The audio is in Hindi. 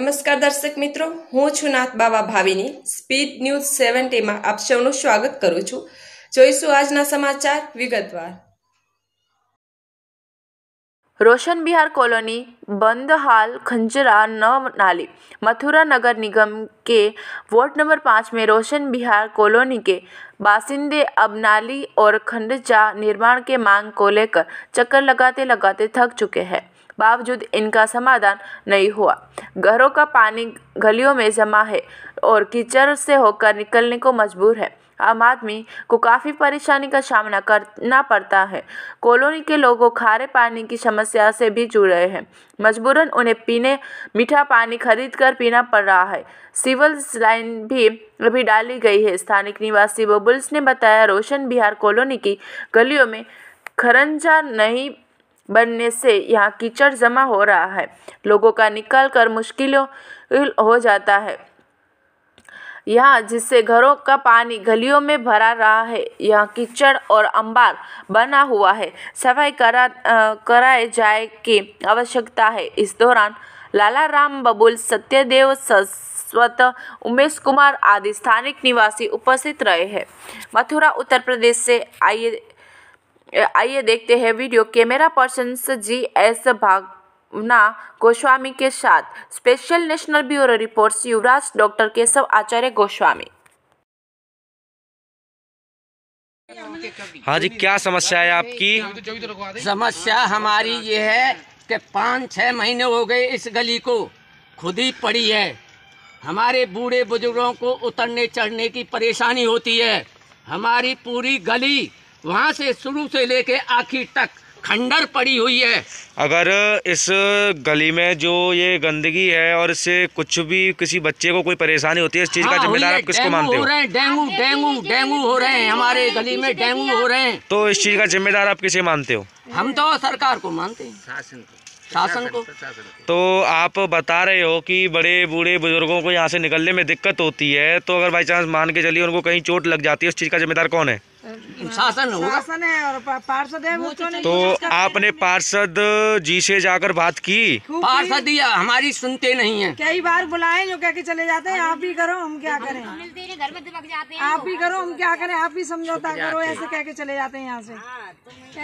નમસ્કાર દર્શક મિત્રો હું છું નાથ બાવા ભાવિની સ્પીડ ન્યૂઝ સેવન આપ સૌનું સ્વાગત કરું છું જોઈશું આજના સમાચાર વિગતવાર રોશન બિહાર કોલોની બંધ હાલ ખંજરા ન નાલી મથુરા નગર નિગમ કે વોર્ડ નંબર પાંચ મેં રોશન બિહાર કોલોની કે बासिंदे अब नाली और खंडचा निर्माण के मांग को लेकर चक्कर लगाते लगाते थक चुके हैं बावजूद इनका समाधान नहीं हुआ घरों का पानी गलियों में जमा है और कीचड़ से होकर निकलने को मजबूर है आम आदमी को काफ़ी परेशानी का सामना करना पड़ता है कॉलोनी के लोगों खारे पानी की समस्या से भी जुड़ रहे हैं मजबूरन उन्हें पीने मीठा पानी खरीद कर पीना पड़ रहा है सिविल लाइन भी अभी डाली गई है स्थानिक निवासी व बुल्स ने बताया रोशन बिहार कॉलोनी की गलियों में खरंजा नहीं बनने से यहाँ कीचड़ जमा हो रहा है लोगों का निकाल कर मुश्किलों हो जाता है यहाँ जिससे घरों का पानी गलियों में भरा रहा है यहाँ कीचड़ और अंबार बना हुआ है सफाई करा कराए जाए की आवश्यकता है इस दौरान लाला राम बबुल सत्यदेव सस शाश्वत उमेश कुमार आदि स्थानिक निवासी उपस्थित रहे हैं मथुरा उत्तर प्रदेश से आइए आइए देखते हैं video camera person G S Bhavna Goswami के साथ special national bureau report Yuvraj doctor Keshav Acharya Goswami हाँ जी क्या समस्या है आपकी समस्या हमारी ये है कि पाँच छः महीने हो गए इस गली को खुद ही पड़ी है हमारे बूढ़े बुजुर्गों को उतरने चढ़ने की परेशानी होती है हमारी पूरी गली वहाँ से शुरू से लेके आखिर तक खंडर पड़ी हुई है अगर इस गली में जो ये गंदगी है और इससे कुछ भी किसी बच्चे को कोई परेशानी होती है इस चीज हाँ, का जिम्मेदार आप किसको मानते हो रहे हैं डेंगू डेंगू डेंगू हो रहे हैं हमारे गली में डेंगू हो रहे हैं तो इस चीज का जिम्मेदार आप किसे मानते हो हम तो सरकार को मानते हैं शासन को शासन को तो आप बता रहे हो कि बड़े बूढ़े बुजुर्गों को यहाँ से निकलने में दिक्कत होती है तो अगर बाई चांस मान के चलिए उनको कहीं चोट लग जाती है उस चीज़ का जिम्मेदार कौन है शासन शासन है और पार्षद है वो तो, तो आपने पार्षद जी से जाकर बात की पार्षद हमारी सुनते नहीं है कई बार बुलाए जो कह के चले जाते हैं आप भी करो हम क्या तो करें घर में जाते हैं आप भी करो हम क्या करें आप भी समझौता करो ऐसे कह के चले जाते हैं यहाँ से हाँ, तो